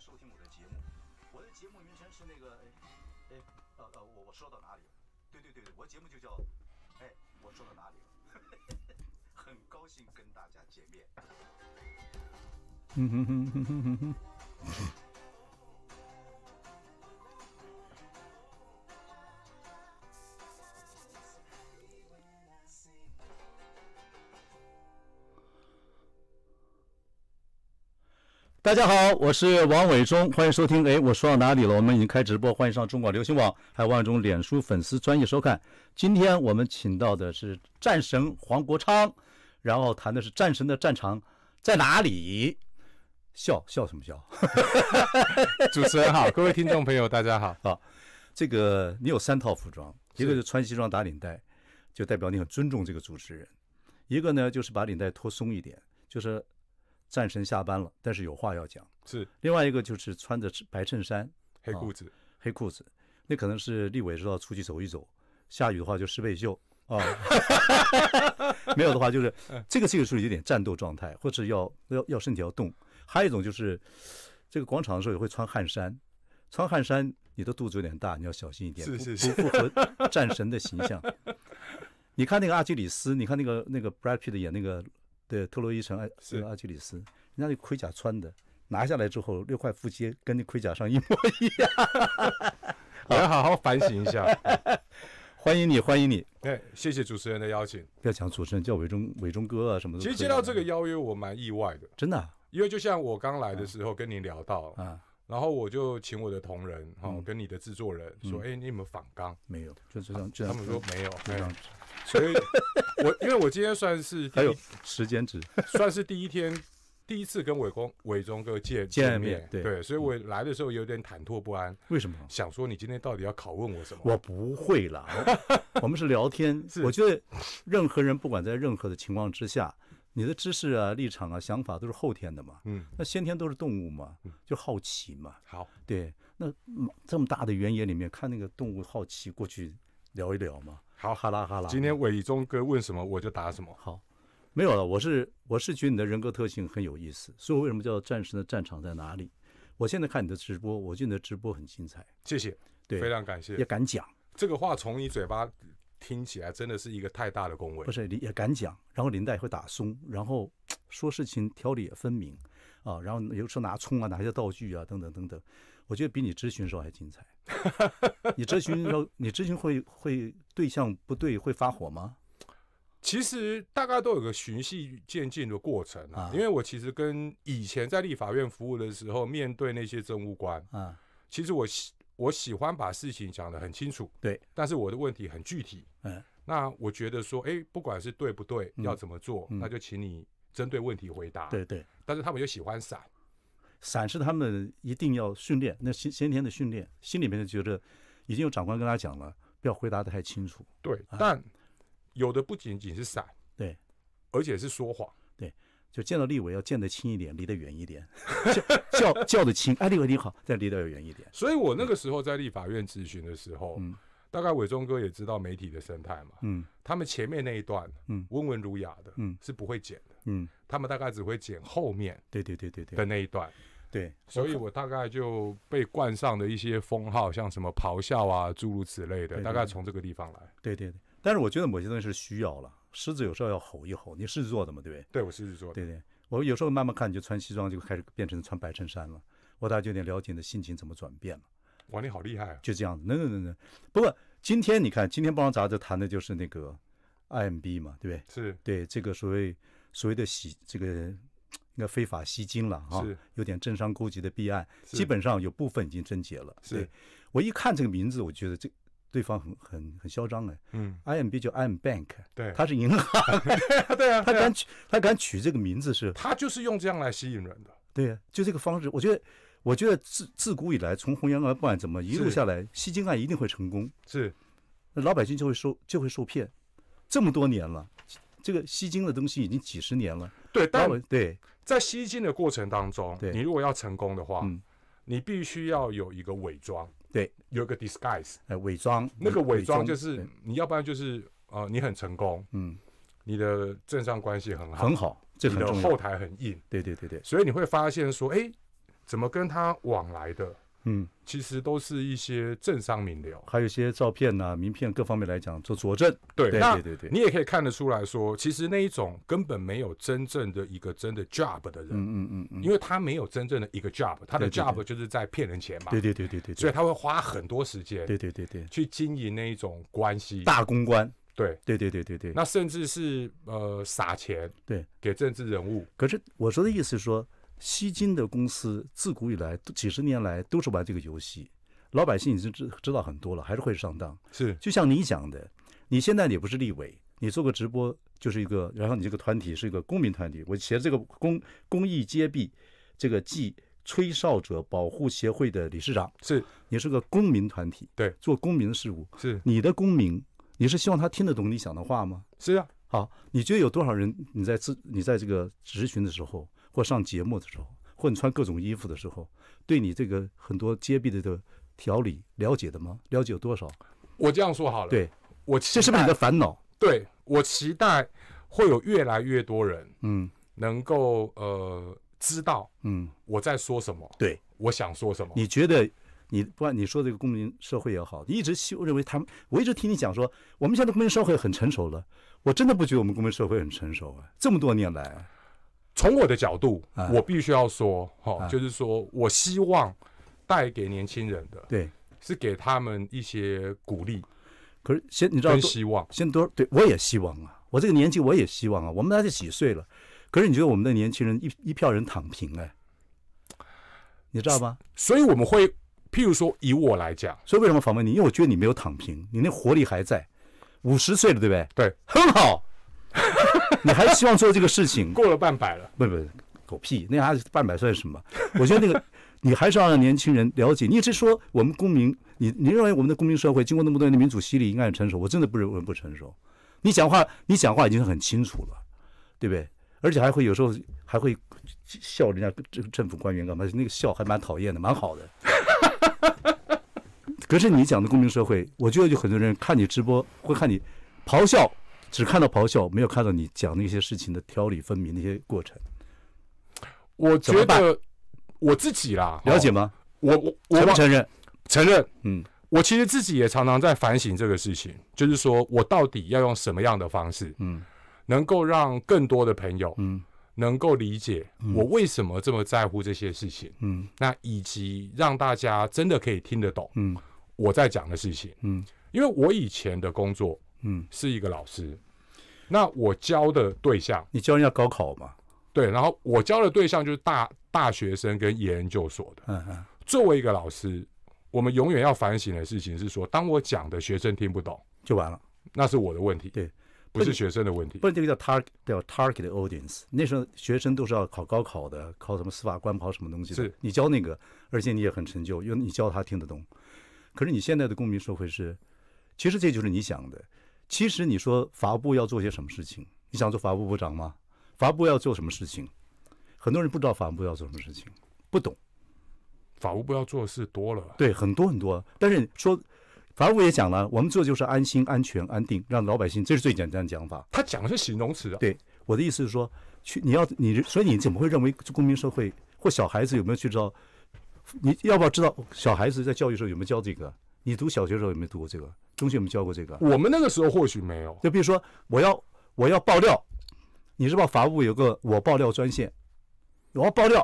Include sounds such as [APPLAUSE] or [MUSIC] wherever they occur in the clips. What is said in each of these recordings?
收听我的节目，我的节目名称是那个，哎，哎，呃呃，我我说到哪里？对对对对，我节目就叫，哎，我说到哪里？了？[LAUGHS] 很高兴跟大家见面。哼哼哼哼哼哼大家好，我是王伟忠，欢迎收听。哎，我说到哪里了？我们已经开直播，欢迎上中国流行网，还有王伟忠脸书粉丝专业收看。今天我们请到的是战神黄国昌，然后谈的是战神的战场在哪里？笑笑什么笑？[LAUGHS] [LAUGHS] 主持人好，各位听众朋友，大家好啊。这个你有三套服装，一个是穿西装打领带，就代表你很尊重这个主持人；一个呢就是把领带脱松一点，就是。战神下班了，但是有话要讲。是，另外一个就是穿着白衬衫、黑裤子、黑裤子，那可能是立伟知道出去走一走。下雨的话就湿背袖啊，[LAUGHS] 没有的话就是这个这个是有点战斗状态，或者要要要身体要动。还有一种就是这个广场的时候也会穿汗衫，穿汗衫你的肚子有点大，你要小心一点，是是是，不符合战神的形象。[LAUGHS] 你看那个阿基里斯，你看那个那个 Brad Pitt 演那个。对特洛伊城，是阿基里斯，人家那盔甲穿的，拿下来之后六块腹肌跟那盔甲上一模一样，[LAUGHS] 要好好反省一下。[LAUGHS] 欢迎你，欢迎你。哎，谢谢主持人的邀请。不要讲主持人叫伟忠，伟忠哥啊什么的。其实接到这个邀约我蛮意外的，真的。因为就像我刚来的时候跟你聊到啊，然后我就请我的同仁哈跟你的制作人说，哎，你有没有仿钢？没有，就这样他们说没有，这有。」所以，我因为我今天算是还有时间值，[LAUGHS] 算是第一天，第一次跟伟光伟忠哥见见面，对对，所以我来的时候有点忐忑不安。为什么？想说你今天到底要拷问我什么？我不会啦，[LAUGHS] 我们是聊天。我觉得任何人不管在任何的情况之下，你的知识啊、立场啊、想法都是后天的嘛，嗯，那先天都是动物嘛，就好奇嘛。好，对，那这么大的原野里面，看那个动物好奇过去聊一聊嘛。好好啦好啦，今天伟忠哥问什么我就答什么。好，没有了。我是我是觉得你的人格特性很有意思，所以为什么叫战神的战场在哪里？我现在看你的直播，我觉得你的直播很精彩。谢谢，对，非常感谢。也敢讲这个话，从你嘴巴听起来，真的是一个太大的恭维。不是你也敢讲，然后林带会打松，然后 [TSK] 说事情条理也分明啊，然后有时候拿葱啊，拿些道具啊，等等等等，我觉得比你咨询时候还精彩。[LAUGHS] 你咨询要你咨询会会对象不对会发火吗？其实大家都有个循序渐进的过程啊。因为我其实跟以前在立法院服务的时候，面对那些政务官，啊，其实我喜我喜欢把事情讲得很清楚，对。但是我的问题很具体，嗯。那我觉得说，哎，不管是对不对，要怎么做，那就请你针对问题回答，对对。但是他们又喜欢散。闪是他们一定要训练，那先先天的训练，心里面就觉得已经有长官跟他讲了，不要回答的太清楚。对，但有的不仅仅是闪，对，而且是说谎。对，就见到立委要见得轻一点，离得远一点，叫叫叫得轻。哎，立委你好，再离得远一点。所以我那个时候在立法院咨询的时候，嗯。大概伟忠哥也知道媒体的生态嘛，嗯，他们前面那一段，嗯，温文儒雅的，嗯，是不会剪的，嗯，他们大概只会剪后面，对对对对对的那一段，对，所以我大概就被冠上的一些封号，像什么咆哮啊，诸如此类的，大概从这个地方来，对对对，但是我觉得某些东西是需要了，狮子有时候要吼一吼，你狮子座的嘛，对不对？对，我狮子座，对对，我有时候慢慢看，你就穿西装就开始变成穿白衬衫了，我大概有点了解你的心情怎么转变了。管理好厉害啊！就这样子，能能能能。不过今天你看，今天《报章杂志谈的就是那个 I M B 嘛，对不对？是。对这个所谓所谓的洗这个，那非法吸金了哈，有点政商勾结的弊案，基本上有部分已经侦结了。对，我一看这个名字，我就觉得这对方很很很嚣张嗯，I M B 叫 I M Bank，对，它是银行。[LAUGHS] 对啊，[LAUGHS] 他敢取他敢取这个名字是？他就是用这样来吸引人的。对啊，就这个方式，我觉得。我觉得自自古以来，从洪洋案不管怎么一路下来，吸金案一定会成功。是，那老百姓就会受就会受骗。这么多年了，这个吸金的东西已经几十年了。对，但对，在吸金的过程当中，你如果要成功的话，你必须要有一个伪装，对，有一个 disguise，呃，伪装。那个伪装就是你要不然就是呃，你很成功，嗯，你的镇上关系很好，很好，你的后台很硬。对对对对，所以你会发现说，哎。怎么跟他往来的？嗯，其实都是一些政商名流，还有一些照片呐、名片各方面来讲做佐证。对，那对对对，你也可以看得出来说，其实那一种根本没有真正的一个真的 job 的人，嗯嗯嗯嗯，因为他没有真正的一个 job，他的 job 就是在骗人钱嘛。对对对对对，所以他会花很多时间，对对对对，去经营那一种关系，大公关。对对对对对对，那甚至是呃撒钱，对，给政治人物。可是我说的意思是说。西金的公司自古以来，几十年来都是玩这个游戏。老百姓已经知知道很多了，还是会上当。是，就像你讲的，你现在你不是立委，你做个直播就是一个，然后你这个团体是一个公民团体。我写这个公公益揭币这个记吹哨者保护协会的理事长，是，你是个公民团体，对，做公民的事务是。你的公民，你是希望他听得懂你想的话吗？是啊。好，你觉得有多少人你在咨你在这个咨询的时候？或上节目的时候，或你穿各种衣服的时候，对你这个很多揭边的的条理了解的吗？了解有多少？我这样说好了。对，我这是不是你的烦恼？对我期待会有越来越多人，嗯，能够呃知道，嗯，我在说什么，对我想说什么。你觉得你不管你说这个公民社会也好，你一直希认为他们，我一直听你讲说，我们现在公民社会很成熟了。我真的不觉得我们公民社会很成熟啊，这么多年来。从我的角度，我必须要说，哈，就是说我希望带给年轻人的，对，是给他们一些鼓励。可是先你知道，先多，对我也希望啊，我这个年纪我也希望啊。我们大是几岁了？可是你觉得我们的年轻人一一票人躺平了，你知道吗？所以我们会，譬如说以我来讲，所以为什么访问你？因为我觉得你没有躺平，你那活力还在，五十岁了，对不对？对，很好。[LAUGHS] 你还希望做这个事情？过了半百了，不不不，狗屁！那还半百算什么？[LAUGHS] 我觉得那个你还是要让年轻人了解。你一直说我们公民，你你认为我们的公民社会经过那么多年的民主洗礼，应该很成熟。我真的不认为不成熟。你讲话，你讲话已经很清楚了，对不对？而且还会有时候还会笑人家政政府官员干嘛？那个笑还蛮讨厌的，蛮好的。[LAUGHS] 可是你讲的公民社会，我觉得就很多人看你直播会看你咆哮。只看到咆哮，没有看到你讲那些事情的条理分明那些过程。我觉得我自己啦，了解吗？我我我承认，承认，嗯，我其实自己也常常在反省这个事情，就是说我到底要用什么样的方式，嗯，能够让更多的朋友，嗯，能够理解我为什么这么在乎这些事情，嗯，那以及让大家真的可以听得懂，嗯，我在讲的事情，嗯，因为我以前的工作，嗯，是一个老师。那我教的对象，你教人家高考嘛？对，然后我教的对象就是大大学生跟研究所的。嗯嗯。作为一个老师，我们永远要反省的事情是说，当我讲的学生听不懂，就完了，那是我的问题。对，不是学生的问题。这个叫 target audience，那时候学生都是要考高考的，考什么司法官，考什么东西的。你教那个，而且你也很成就，因为你教他听得懂。可是你现在的公民社会是，其实这就是你想的。其实你说法务部要做些什么事情？你想做法务部长吗？法务部要做什么事情？很多人不知道法务部要做什么事情，不懂。法务部要做的事多了。对，很多很多。但是说，法务部也讲了，我们做就是安心、安全、安定，让老百姓，这是最简单的讲法。他讲的是形容词。啊。对，我的意思是说，去你要你，所以你怎么会认为公民社会或小孩子有没有去知道？你要不要知道？小孩子在教育时候有没有教这个？你读小学时候有没有读过这个？中学没有教过这个，我们那个时候或许没有。就比如说，我要我要爆料，你知道法务部有个我爆料专线，我要爆料，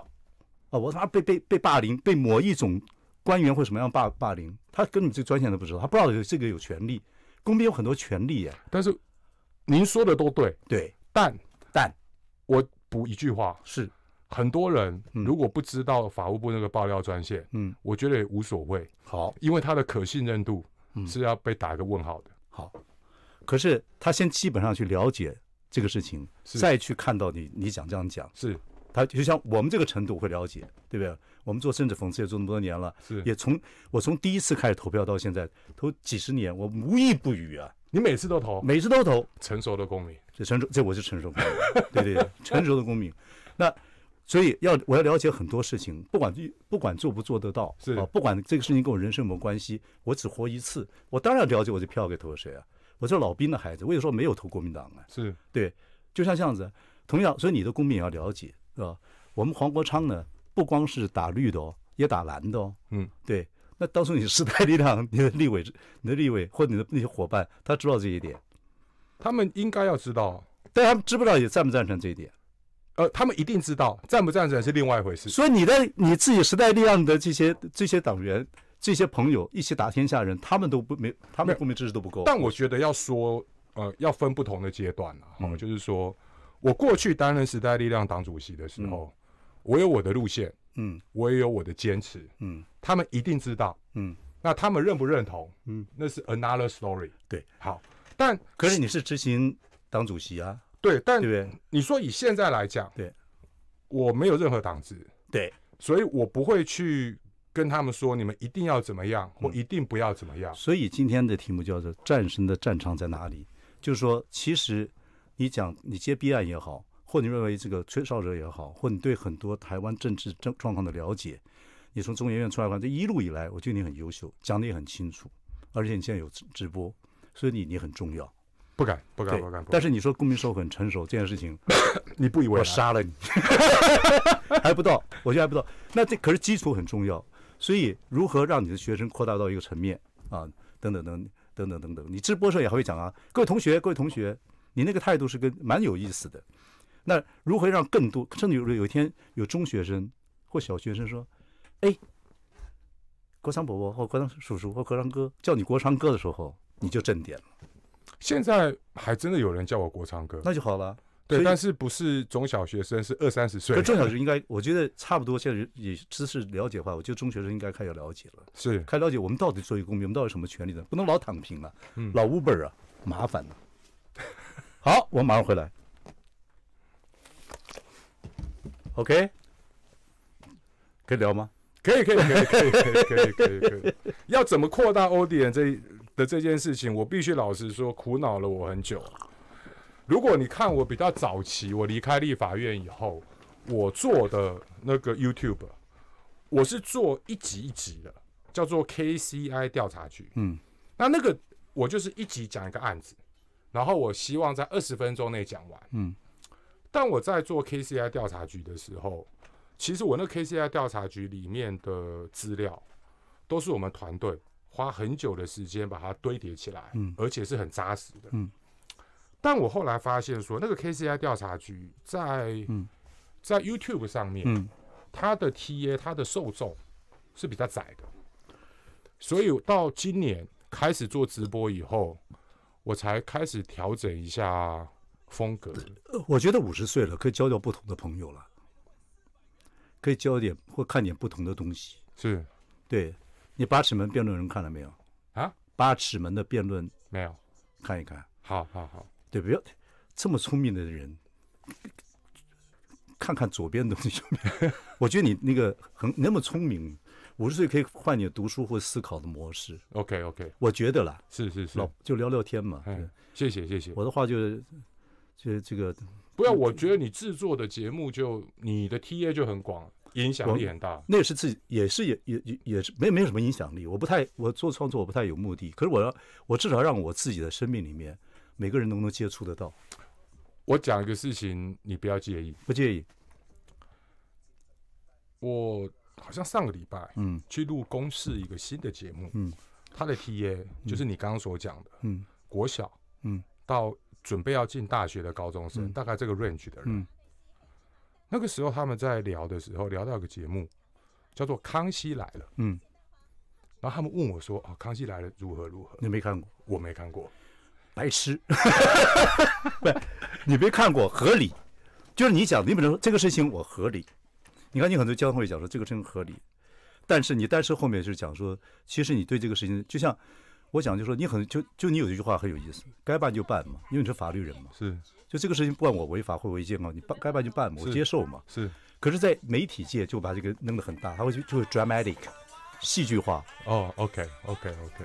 啊，我他妈被被被霸凌，被某一种官员或什么样霸霸凌，他根本这专线都不知道，他不知道有这个有权利，公民有很多权利耶。但是您说的都对，对，但但我补一句话是，很多人如果不知道法务部那个爆料专线，嗯，我觉得也无所谓，好，因为他的可信任度。嗯，是要被打一个问号的。好，可是他先基本上去了解这个事情，再去看到你，你讲这样讲是。他就像我们这个程度会了解，对不对？我们做政治讽刺也做那么多年了，是也从我从第一次开始投票到现在投几十年，我无一不语啊。你每次都投，每次都投，成熟的公民，这成熟，这我是成熟对对对，成熟的公民。那。所以要我要了解很多事情，不管不管做不做得到，是啊，不管这个事情跟我人生有没有关系，我只活一次，我当然要了解我这票给投谁啊。我这老兵的孩子，为什么没有投国民党啊？是对，就像这样子，同样，所以你的公民也要了解，是吧？我们黄国昌呢，不光是打绿的哦，也打蓝的哦。嗯，对。那到时候你时代力量 [LAUGHS] 你的立委、你的立委或你的那些伙伴，他知道这一点，他们应该要知道。但他们知不知道？也赞不赞成这一点？呃，他们一定知道，站不站成来是另外一回事。所以你的你自己时代力量的这些这些党员、这些朋友一起打天下人，他们都不没，他们后面知识都不够。但我觉得要说，呃，要分不同的阶段了。好，就是说我过去担任时代力量党主席的时候，我有我的路线，嗯，我也有我的坚持，嗯，他们一定知道，嗯，那他们认不认同，嗯，那是 another story。对，好，但可是你是执行党主席啊。对，但你说以现在来讲，对，我没有任何党资，对，所以我不会去跟他们说你们一定要怎么样，我一定不要怎么样。所以今天的题目叫做“战神的战场在哪里”，就是说，其实你讲你接 B 案也好，或你认为这个吹哨者也好，或你对很多台湾政治状况的了解，你从中研院出来，反正一路以来，我觉得你很优秀，讲的也很清楚，而且你现在有直播，所以你你很重要。不敢，不敢，不敢。但是你说公民社会很成熟这件事情，[COUGHS] 你不以为？我杀了你，[LAUGHS] [LAUGHS] 还不到，我觉得还不到。那这可是基础很重要，所以如何让你的学生扩大到一个层面啊，等等等，等等等等。你直播时候也还会讲啊，各位同学，各位同学，你那个态度是跟蛮有意思的。那如何让更多，甚至有有一天有中学生或小学生说，哎，国昌伯伯或国昌叔叔或国昌哥叫你国昌哥的时候，你就正点了。现在还真的有人叫我国唱歌，那就好了。对，但是不是中小学生，是二三十岁。中小学生应该，我觉得差不多。现在也知识了解的话，我觉得中学生应该开始了解了。是，开始了解我们到底作为公民，我们到底什么权利的，不能老躺平啊。老 b 本 r 啊，麻烦了。好，我马上回来。OK，可以聊吗？可以，可以，可以，可以，可以，可以，可以。要怎么扩大 o d m 这？的这件事情，我必须老实说，苦恼了我很久。如果你看我比较早期，我离开立法院以后，我做的那个 YouTube，我是做一集一集的，叫做 KCI 调查局。嗯，那那个我就是一集讲一个案子，然后我希望在二十分钟内讲完。嗯，但我在做 KCI 调查局的时候，其实我那 KCI 调查局里面的资料都是我们团队。花很久的时间把它堆叠起来，嗯，而且是很扎实的，嗯。但我后来发现说，那个 KCI 调查局在嗯，在 YouTube 上面，嗯，它的 T A 它的受众是比较窄的，所以到今年开始做直播以后，我才开始调整一下风格。我觉得五十岁了，可以交交不同的朋友了，可以交点或看点不同的东西。是，对。你八尺门辩论人看了没有啊？八尺门的辩论没有，看一看。好好好，对不？要这么聪明的人，看看左边的东西。[LAUGHS] 我觉得你那个很那么聪明，五十岁可以换你读书或思考的模式。OK OK，我觉得啦，是是是，就聊聊天嘛。谢谢谢谢，我的话就是，就这个不要。我觉得你制作的节目就你的 T A 就很广。影响力很大，那是自己也是也也也也是没没有什么影响力。我不太我做创作，我不太有目的。可是我要我至少让我自己的生命里面，每个人能不能接触得到？我讲一个事情，你不要介意，不介意。我好像上个礼拜，嗯，去录公视一个新的节目，嗯，他的 T A 就是你刚刚所讲的，嗯，国小，嗯，到准备要进大学的高中生，大概这个 range 的人。那个时候他们在聊的时候聊到一个节目，叫做《康熙来了》。嗯，然后他们问我说：“哦，《康熙来了》如何如何？”你没看过，我没看过，白痴。[LAUGHS] 不，你别看过，合理。就是你讲，你比如说这个事情，我合理。你看，你很多交通会讲说这个真合理，但是你但是后面就是讲说，其实你对这个事情就像。我想就说你很就就你有一句话很有意思，该办就办嘛，因为你是法律人嘛，是就这个事情不管我违法或违禁啊，你办该办就办嘛，我接受嘛，是。可是，在媒体界就把这个弄得很大，他会就会 dramatic，戏剧化。哦，OK，OK，OK。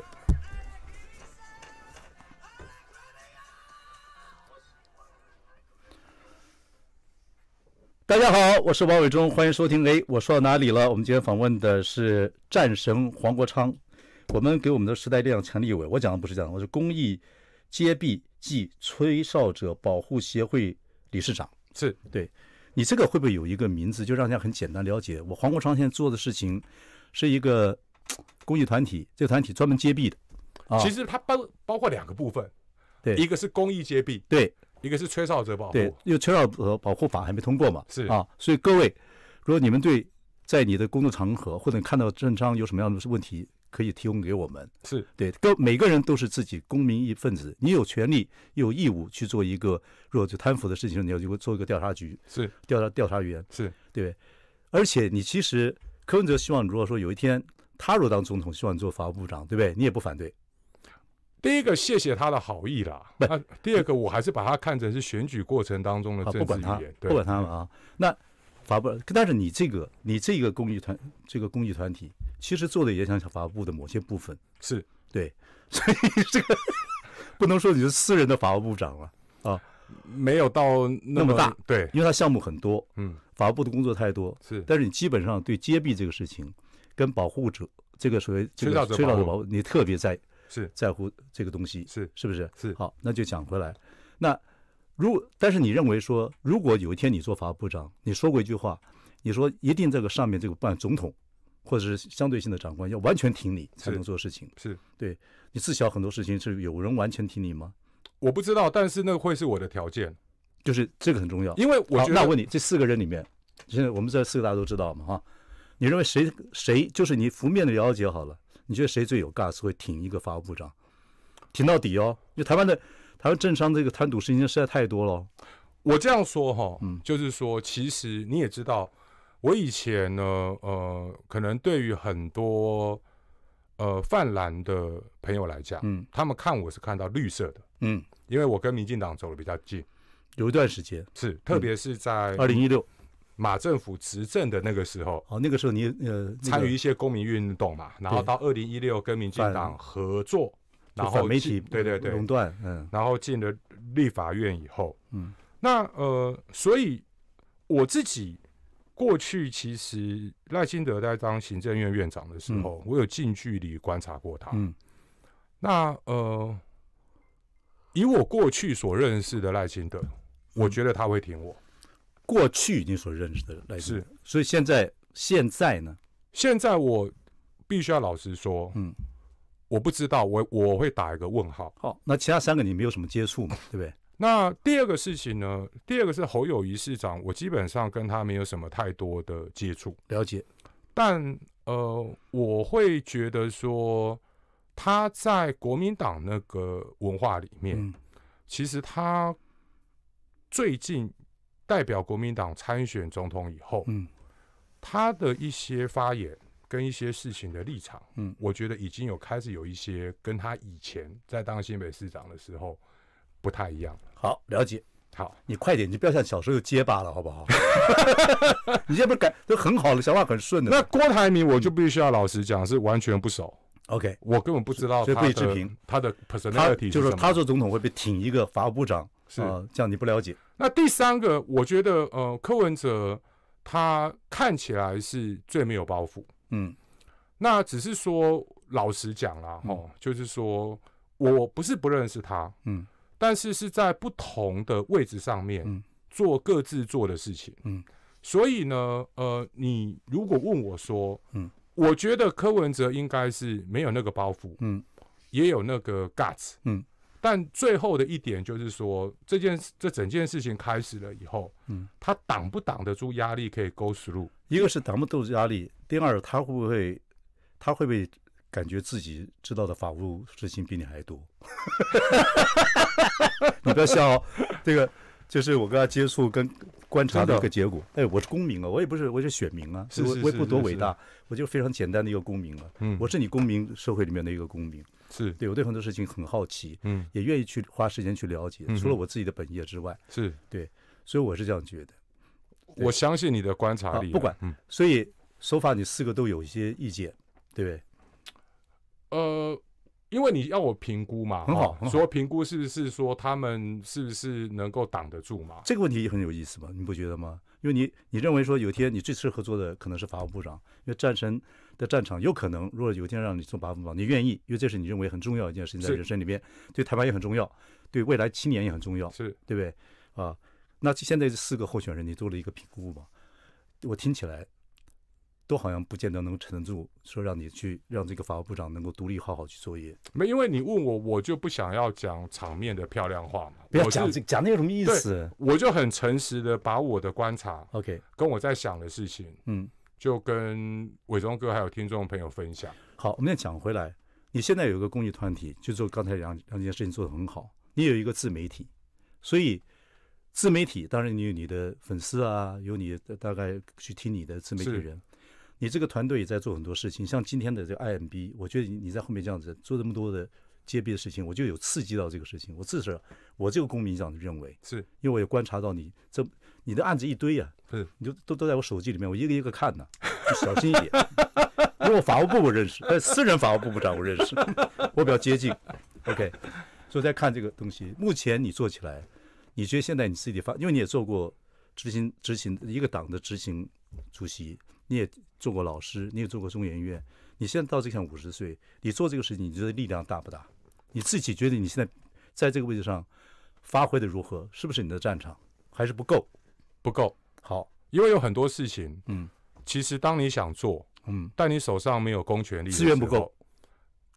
大家好，我是王伟忠，欢迎收听。哎，我说到哪里了？我们今天访问的是战神黄国昌。我们给我们的时代力量陈立伟，我讲的不是这样我是公益揭弊暨吹哨者保护协会理事长。是对，你这个会不会有一个名字，就让人家很简单了解我黄国昌现在做的事情是一个公益团体，这个团体专门揭弊的。啊，其实它包包括两个部分，对，一个是公益揭弊，对，一个是吹哨者保护。对，因为吹哨者保护法还没通过嘛，是啊，所以各位，如果你们对在你的工作场合或者看到政商有什么样的问题。可以提供给我们是对都每个人都是自己公民一份子，你有权利有义务去做一个，如果就贪腐的事情，你要就做一个调查局是调查调查员是对，而且你其实柯文哲希望如果说有一天他若当总统，希望你做法务部长对不对？你也不反对。第一个谢谢他的好意啦，那第二个我还是把他看成是选举过程当中的政治语言，不管他们啊。那法不，但是你这个你这个公益团这个公益团体。其实做的也像法务部的某些部分，是对，[LAUGHS] 所以这个不能说你是私人的法务部长了啊，没有到那么大，对，因为他项目很多，嗯，法务部的工作太多，是，但是你基本上对揭弊这个事情，跟保护者这个所谓崔老崔老的保护，你特别在是在乎这个东西，是是不是？是好，那就讲回来，那如但是你认为说，如果有一天你做法务部长，你说过一句话，你说一定这个上面这个办总统。或者是相对性的长官要完全听你才能做事情，是对你自小很多事情是有人完全听你吗？我不知道，但是那会是我的条件，就是这个很重要。因为我觉得那问你这四个人里面，现在我们这四个大家都知道嘛哈，你认为谁谁就是你服面的了解好了，你觉得谁最有 gas 会挺一个法务部长，挺到底哦，因为台湾的台湾政商这个贪赌事情实在太多了。我这样说哈，嗯，就是说其实你也知道。我以前呢，呃，可能对于很多呃泛蓝的朋友来讲，嗯，他们看我是看到绿色的，嗯，因为我跟民进党走的比较近，有一段时间是，特别是在二零一六马政府执政的那个时候，哦，那个时候你呃参与一些公民运动嘛，然后到二零一六跟民进党合作，然后媒体对对对垄断，嗯，然后进了立法院以后，嗯，那呃，所以我自己。过去其实赖清德在当行政院院长的时候，我有近距离观察过他。嗯，那呃，以我过去所认识的赖清德，我觉得他会挺我。过去你所认识的赖是，所以现在现在呢？现在我必须要老实说，嗯，我不知道，我我会打一个问号。好，那其他三个你没有什么接触嘛？对不对？那第二个事情呢？第二个是侯友谊市长，我基本上跟他没有什么太多的接触了解，但呃，我会觉得说他在国民党那个文化里面，其实他最近代表国民党参选总统以后，嗯，他的一些发言跟一些事情的立场，嗯，我觉得已经有开始有一些跟他以前在当新北市长的时候。不太一样，好了解。好，你快点，你不要像小时候结巴了，好不好？[LAUGHS] 你在不是改都很好了，想法很顺的。那郭台铭，我就必须要老实讲，是完全不熟。OK，我根本不知道。就被批评，他的 personality 就是他做总统会被挺一个法务部长，是这样，你不了解。那第三个，我觉得呃，柯文哲他看起来是最没有包袱。嗯，那只是说老实讲啦，哦，就是说我不是不认识他，嗯。但是是在不同的位置上面做各自做的事情，嗯，所以呢，呃，你如果问我说，嗯，我觉得柯文哲应该是没有那个包袱，嗯，也有那个 guts，嗯，但最后的一点就是说，这件这整件事情开始了以后，嗯，他挡不挡得住压力可以 go through，一个是挡不住压力，第二他会不会他会不会？感觉自己知道的法务事情比你还多，[LAUGHS] 你不要笑，哦，这个就是我跟他接触跟观察的一个结果。哎，我是公民啊，我也不是，我是选民啊，我也不多伟大，我就非常简单的一个公民啊。嗯，我是你公民社会里面的一个公民。是，对我对很多事情很好奇，嗯，也愿意去花时间去了解，除了我自己的本业之外，是对，所以我是这样觉得。我相信你的观察力，不管，所以手法你四个都有一些意见，对不对？呃，因为你要我评估嘛，很好。说评估是不是说他们是不是能够挡得住嘛？这个问题也很有意思嘛，你不觉得吗？因为你你认为说有一天你最适合做的可能是法务部长，因为战神的战场有可能，如果有一天让你做法务部长，你愿意？因为这是你认为很重要一件事情，在人生里面，对台湾也很重要，对未来青年也很重要，是对不对？啊，那现在这四个候选人，你做了一个评估嘛？我听起来。都好像不见得能够撑得住，说让你去让这个法务部长能够独立好好去作业。没，因为你问我，我就不想要讲场面的漂亮话嘛。不要讲这讲那有什么意思？我就很诚实的把我的观察，OK，跟我在想的事情，嗯，就跟伟忠哥还有听众朋友分享。好，我们再讲回来，你现在有一个公益团体，就做刚才两两件事情做的很好。你有一个自媒体，所以自媒体当然你有你的粉丝啊，有你大概去听你的自媒体人。你这个团队也在做很多事情，像今天的这个 IMB，我觉得你你在后面这样子做这么多的揭壁的事情，我就有刺激到这个事情。我自少我这个公民长认为是，因为我也观察到你这你的案子一堆呀，是，你就都都在我手机里面，我一个一个看呢，就小心一点。[LAUGHS] 因为我法务部我认识，但私人法务部部长我认识，[LAUGHS] 我比较接近。OK，所以在看这个东西，目前你做起来，你觉得现在你自己发，因为你也做过执行执行一个党的执行主席，你也。做过老师，你也做过中研院，你现在到这项五十岁，你做这个事情，你觉得力量大不大？你自己觉得你现在在这个位置上发挥的如何？是不是你的战场还是不够？不够好，因为有很多事情，嗯，其实当你想做，嗯，但你手上没有公权力，资源不够，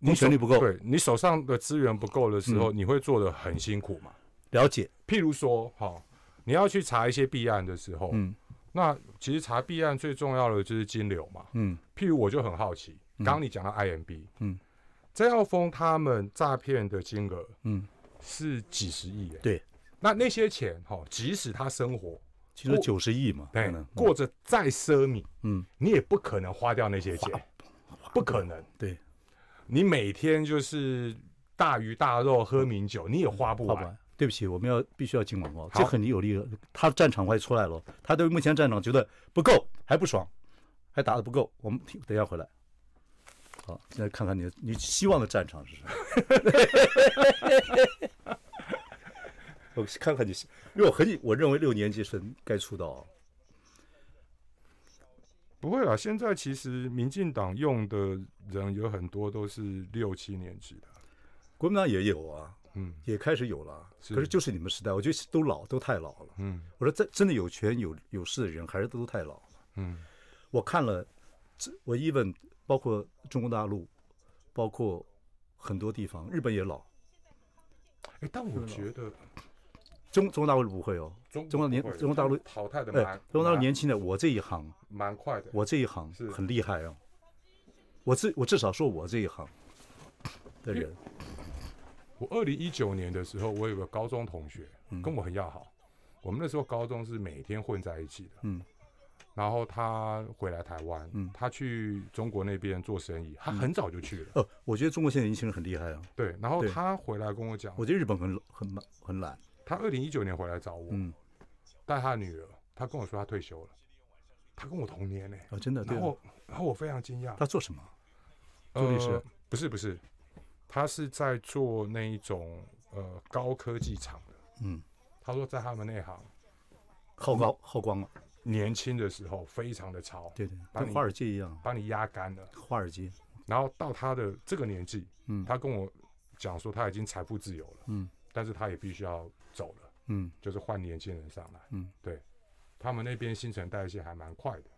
公权力不够，对你手上的资源不够的时候，你会做的很辛苦嘛？了解。譬如说，好，你要去查一些弊案的时候，嗯。那其实查弊案最重要的就是金流嘛。嗯，譬如我就很好奇，刚刚你讲到 IMB，嗯，张耀峰他们诈骗的金额，嗯，是几十亿耶。对，那那些钱哈，即使他生活，其实九十亿嘛，哎，过着再奢靡，嗯，你也不可能花掉那些钱，不可能。对，你每天就是大鱼大肉、喝名酒，你也花不完。对不起，我们要必须要进广告，这很有利。他战场快出来了，他对目前战场觉得不够，还不爽，还打的不够。我们等一下回来，好，在看看你，你希望的战场是什么？[LAUGHS] 我看看你，因为我很，我认为六年级生该出道。不会啦，现在其实民进党用的人有很多都是六七年级的，国民党也有啊。嗯，也开始有了，可是就是你们时代，我觉得都老，都太老了。嗯，我说这真的有权有有势的人还是都太老了。嗯，我看了，这我 e n 包括中国大陆，包括很多地方，日本也老。哎，但我觉得中中国大陆不会哦。中中国年，中国大陆淘汰的哎，中国大陆年轻的我这一行蛮快的，我这一行很厉害哦。我至我至少说我这一行的人。我二零一九年的时候，我有个高中同学，跟我很要好。我们那时候高中是每天混在一起的。嗯。然后他回来台湾，嗯，他去中国那边做生意，他很早就去了。呃，我觉得中国现在年轻人很厉害啊。对，然后他回来跟我讲，我觉得日本很很很懒。他二零一九年回来找我，嗯，带他女儿。他跟我说他退休了，他跟我同年呢。啊，真的。然后，然后我非常惊讶。他做什么？做律师？不是，不是。他是在做那一种呃高科技厂的，嗯，他说在他们那行耗高耗光了，年轻的时候非常的潮，对对，跟华尔街一样，把你压干了华尔街。然后到他的这个年纪，嗯，他跟我讲说他已经财富自由了，嗯，但是他也必须要走了，嗯，就是换年轻人上来，嗯，对，他们那边新陈代谢还蛮快的，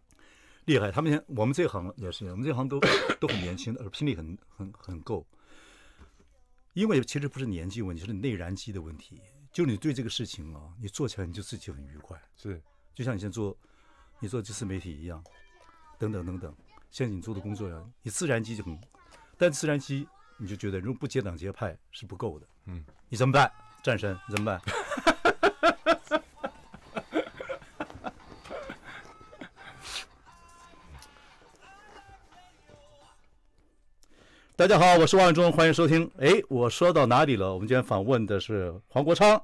厉害。他们现我们这行也是，我们这行都都很年轻的，而拼力很很很够。因为其实不是年纪问题，是你内燃机的问题。就你对这个事情啊，你做起来你就自己很愉快，是。就像你先做，你做自媒体一样，等等等等，像你做的工作一样，你自然机就。但自然机，你就觉得如果不结党结派是不够的，嗯，你怎么办？战神怎么办？大家好，我是王安忠，欢迎收听。哎，我说到哪里了？我们今天访问的是黄国昌。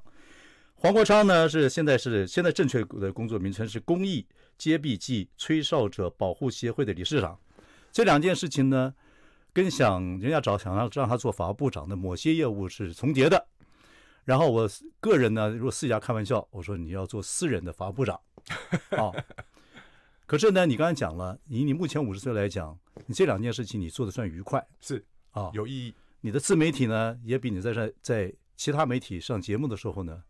黄国昌呢，是现在是现在正确的工作名称是公益揭地暨催哨者保护协会的理事长。这两件事情呢，跟想人家找想让让他做法务部长的某些业务是重叠的。然后我个人呢，如果私下开玩笑，我说你要做私人的法务部长 [LAUGHS] 啊。可是呢，你刚才讲了，以你目前五十岁来讲，你这两件事情你做的算愉快是啊，有意义。你的自媒体呢，也比你在在在其他媒体上节目的时候呢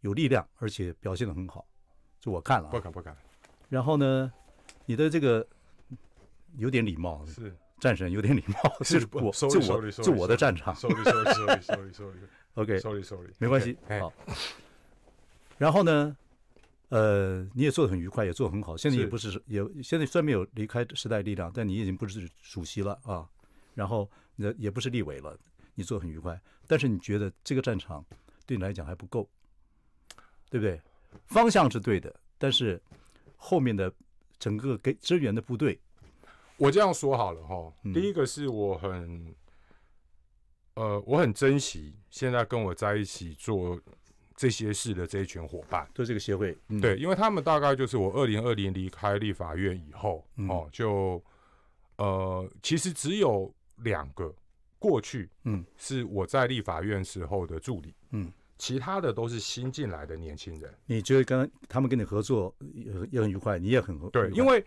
有力量，而且表现的很好。就我看了，不敢不敢。然后呢，你的这个有点礼貌，是战神有点礼貌，[LAUGHS] 这是我，就我，就我的战场。Sorry Sorry Sorry Sorry OK Sorry Sorry 没关系好。然后呢？呃，你也做的很愉快，也做的很好。现在也不是，也现在虽然没有离开时代力量，但你已经不是主席了啊。然后也也不是立委了，你做的很愉快，但是你觉得这个战场对你来讲还不够，对不对？方向是对的，但是后面的整个给支援的部队，我这样说好了哈。第一个是我很，呃，我很珍惜现在跟我在一起做。这些事的这一群伙伴，都这个协会对，因为他们大概就是我二零二零离开立法院以后哦，就呃，其实只有两个过去，嗯，是我在立法院时候的助理，嗯，其他的都是新进来的年轻人。你觉得跟他们跟你合作也很也很愉快，你也很对，因为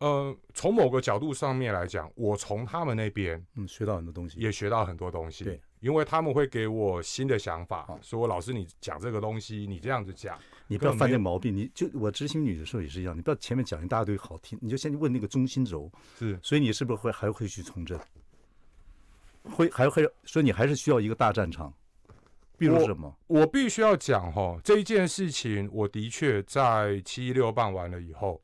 呃，从某个角度上面来讲，我从他们那边嗯学到很多东西，也学到很多东西，对。因为他们会给我新的想法，说老师你讲这个东西，你这样子讲，你不要犯这毛病，你就我执行女的时候也是一样，你不要前面讲一大堆好听，你就先问那个中心轴。是，所以你是不是会还会去从政？会还会说你还是需要一个大战场。比如什么？我必须要讲哈，这一件事情，我的确在七一六办完了以后，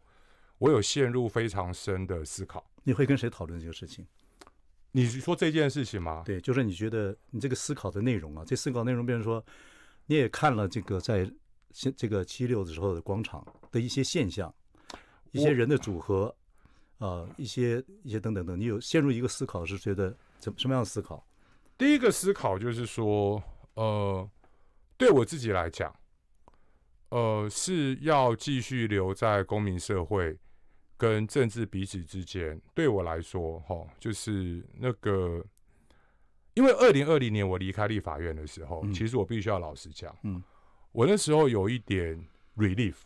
我有陷入非常深的思考。你会跟谁讨论这个事情？你是说这件事情吗？对，就是你觉得你这个思考的内容啊，这思考内容，比如说你也看了这个在现这个七六时候的广场的一些现象，一些人的组合，呃，一些一些等等等，你有陷入一个思考，是觉得怎什么样的思考？第一个思考就是说，呃，对我自己来讲，呃，是要继续留在公民社会。跟政治彼此之间，对我来说，哈，就是那个，因为二零二零年我离开立法院的时候，其实我必须要老实讲，嗯，我那时候有一点 relief，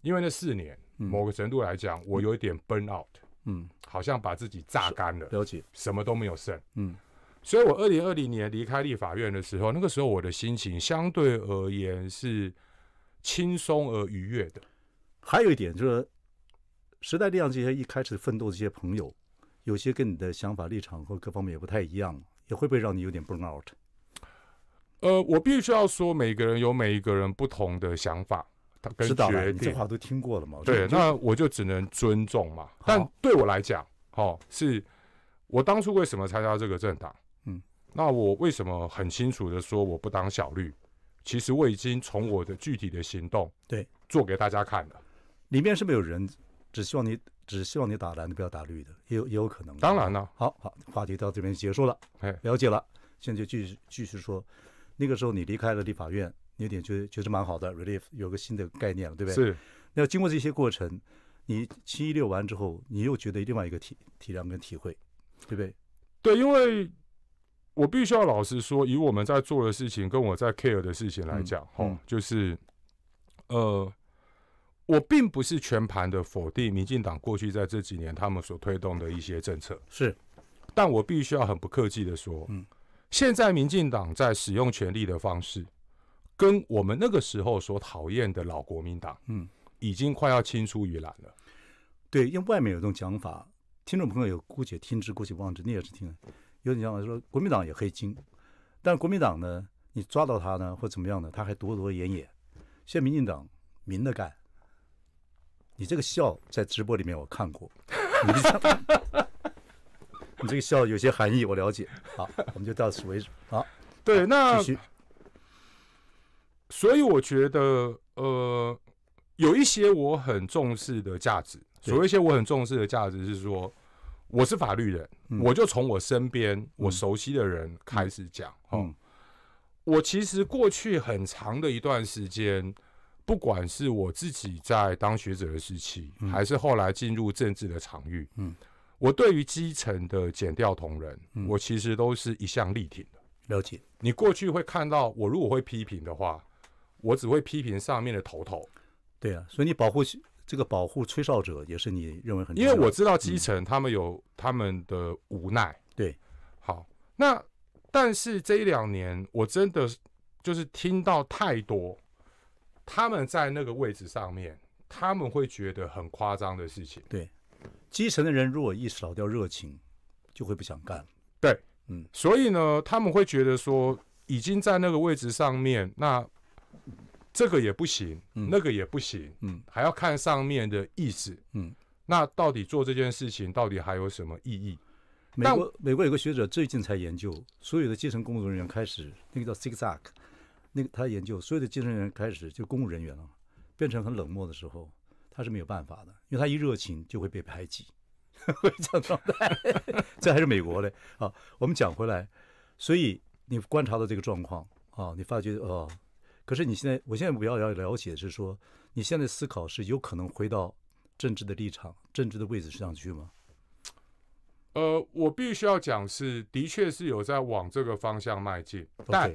因为那四年，某个程度来讲，我有一点 burn out，嗯，好像把自己榨干了，了解，什么都没有剩，嗯，所以我二零二零年离开立法院的时候，那个时候我的心情相对而言是轻松而愉悦的，还有一点就是。时代力量这些一开始奋斗的这些朋友，有些跟你的想法、立场或各方面也不太一样，也会不会让你有点 burn out？呃，我必须要说，每个人有每一个人不同的想法跟决定，这话都听过了嘛？对，那我就只能尊重嘛。但对我来讲，哦，是我当初为什么参加这个政党？嗯，那我为什么很清楚的说我不当小绿？其实我已经从我的具体的行动对做给大家看了，里面是没有人。只希望你，只希望你打蓝的，不要打绿的，也有也有可能。当然了，好好，话题到这边就结束了。哎，了解了，现在就继续继续说。那个时候你离开了立法院，你有点觉觉得蛮好的，relief，有个新的概念了，对不对？是。那经过这些过程，你七一六完之后，你又觉得另外一个体体谅跟体会，对不对？对，因为我必须要老实说，以我们在做的事情跟我在 care 的事情来讲，哈，就是，呃。我并不是全盘的否定民进党过去在这几年他们所推动的一些政策是，但我必须要很不客气的说，嗯，现在民进党在使用权力的方式，跟我们那个时候所讨厌的老国民党，嗯，已经快要青出于蓝了。对，因为外面有一种讲法，听众朋友有姑且听之，姑且忘之，你也是听。有种讲法说国民党也黑金，但国民党呢，你抓到他呢，或怎么样呢，他还躲躲掩掩。现在民进党明着干。你这个笑在直播里面我看过，你 [LAUGHS] 这个笑有些含义我了解。好，我们就到此为止。好，[LAUGHS] 对，那所以我觉得，呃，有一些我很重视的价值，有一些我很重视的价值是说，我是法律人，我就从我身边我熟悉的人开始讲。嗯，我其实过去很长的一段时间。不管是我自己在当学者的时期，还是后来进入政治的场域，嗯，我对于基层的减掉同仁，我其实都是一向力挺的。了解，你过去会看到，我如果会批评的话，我只会批评上面的头头。对啊，所以你保护这个保护吹哨者，也是你认为很因为我知道基层他们有他们的无奈。对，好，那但是这一两年，我真的就是听到太多。他们在那个位置上面，他们会觉得很夸张的事情。对，基层的人如果一少掉热情，就会不想干。对，嗯，所以呢，他们会觉得说，已经在那个位置上面，那这个也不行，那个也不行，嗯，还要看上面的意思，嗯，那到底做这件事情到底还有什么意义？美国美国有个学者最近才研究，所有的基层工作人员开始那个叫 zigzag。那个，他研究，所有的基层人开始就公务人员了，变成很冷漠的时候，他是没有办法的，因为他一热情就会被排挤，[LAUGHS] 会这样状态。[LAUGHS] 这还是美国嘞啊！我们讲回来，所以你观察到这个状况啊，你发觉哦，可是你现在，我现在比较要了解是说，你现在思考是有可能回到政治的立场、政治的位置上去吗？呃，我必须要讲是，的确是有在往这个方向迈进，但。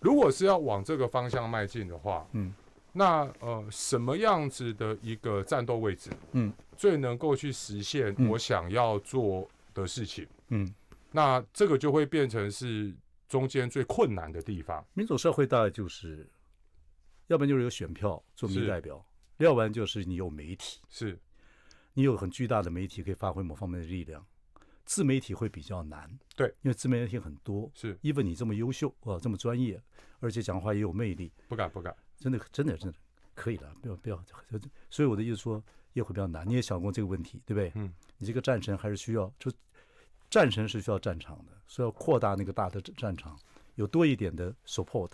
如果是要往这个方向迈进的话，嗯，那呃，什么样子的一个战斗位置，嗯，最能够去实现我想要做的事情，嗯，那这个就会变成是中间最困难的地方。民主社会大概就是，要不然就是有选票做民代表，要不然就是你有媒体，是你有很巨大的媒体可以发挥某方面的力量。自媒体会比较难，对，因为自媒体很多。是，even 你这么优秀啊，这么专业，而且讲话也有魅力，不敢不敢，真的真的真的可以了，不要不要。所以我的意思说也会比较难，你也想过这个问题，对不对？嗯。你这个战神还是需要，就战神是需要战场的，所以要扩大那个大的战场，有多一点的 support，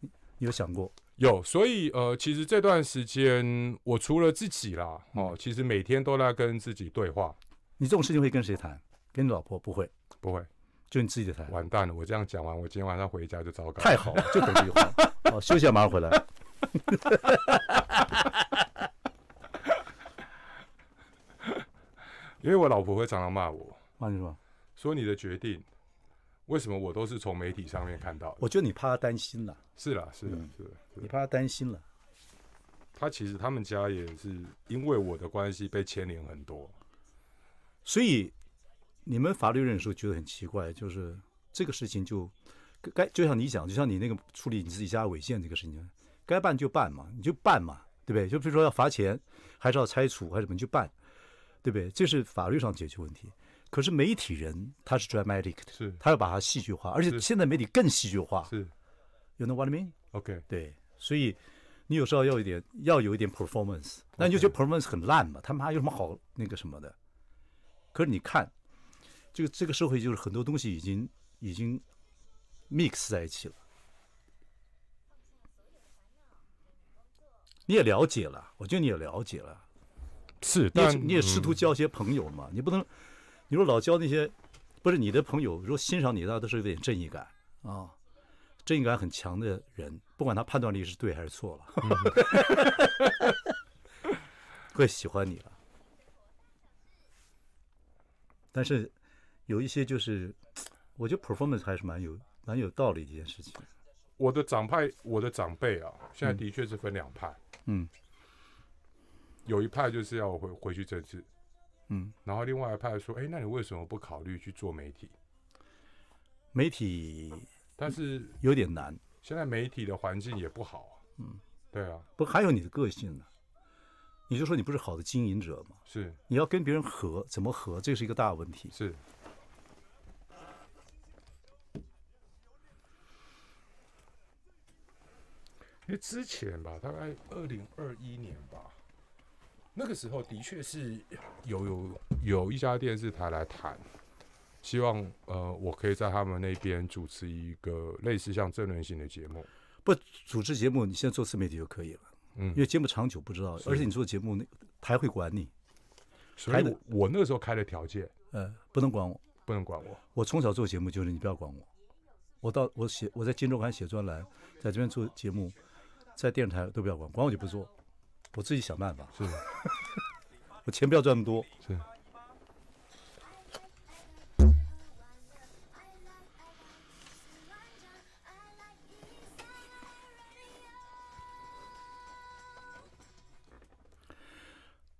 你有想过？有。所以呃，其实这段时间我除了自己啦，哦，其实每天都在跟自己对话。你这种事情会跟谁谈？跟你老婆不会，不会，就你自己的台。完蛋了！我这样讲完，我今天晚上回家就糟糕。太好，了，就等你句好，[LAUGHS] 休息，马上回来。[LAUGHS] 因为我老婆会常常骂我。骂你说？说你的决定，为什么我都是从媒体上面看到？我觉得你怕她担心了。是啦，是啦，是。你怕她担心了。她其实他们家也是因为我的关系被牵连很多，所以。你们法律人候觉得很奇怪，就是这个事情就该就像你讲，就像你那个处理你自己家违建这个事情，该办就办嘛，你就办嘛，对不对？就比如说要罚钱，还是要拆除，还是怎么去办，对不对？这是法律上解决问题。可是媒体人他是 dramatic 的，他要把它戏剧化，而且现在媒体更戏剧化。是，You know what I mean? OK。对，所以你有时候要一点，要有一点 performance。那你就觉得 performance 很烂嘛，他们还有什么好那个什么的？可是你看。这个这个社会就是很多东西已经已经 mix 在一起了，你也了解了，我觉得你也了解了，是，你你也试图交些朋友嘛，你不能，你说老交那些，不是你的朋友，如果欣赏你的，那都是有点正义感啊，正义感很强的人，不管他判断力是对还是错了，[LAUGHS] 会喜欢你了，但是。有一些就是，我觉得 performance 还是蛮有蛮有道理一件事情。我的长派，我的长辈啊，现在的确是分两派。嗯，有一派就是要回回去政治，嗯，然后另外一派说：“哎，那你为什么不考虑去做媒体？媒体，但是有点难。现在媒体的环境也不好。嗯，对啊，不还有你的个性呢？你就说你不是好的经营者吗？是，你要跟别人合，怎么合？这是一个大问题。是。因为之前吧，大概二零二一年吧，那个时候的确是有有有一家电视台来谈，希望呃我可以在他们那边主持一个类似像政论型的节目。不，主持节目，你现在做自媒体就可以了。嗯，因为节目长久不知道，而且你做节目那台会管你。所以，我那个时候开的条件，呃，不能管我，不能管我。我从小做节目就是你不要管我，我到我写我在金周刊写专栏，在这边做节目。在电视台都不要管，管我就不做，我自己想办法。是，[LAUGHS] 我钱不要赚那么多。是。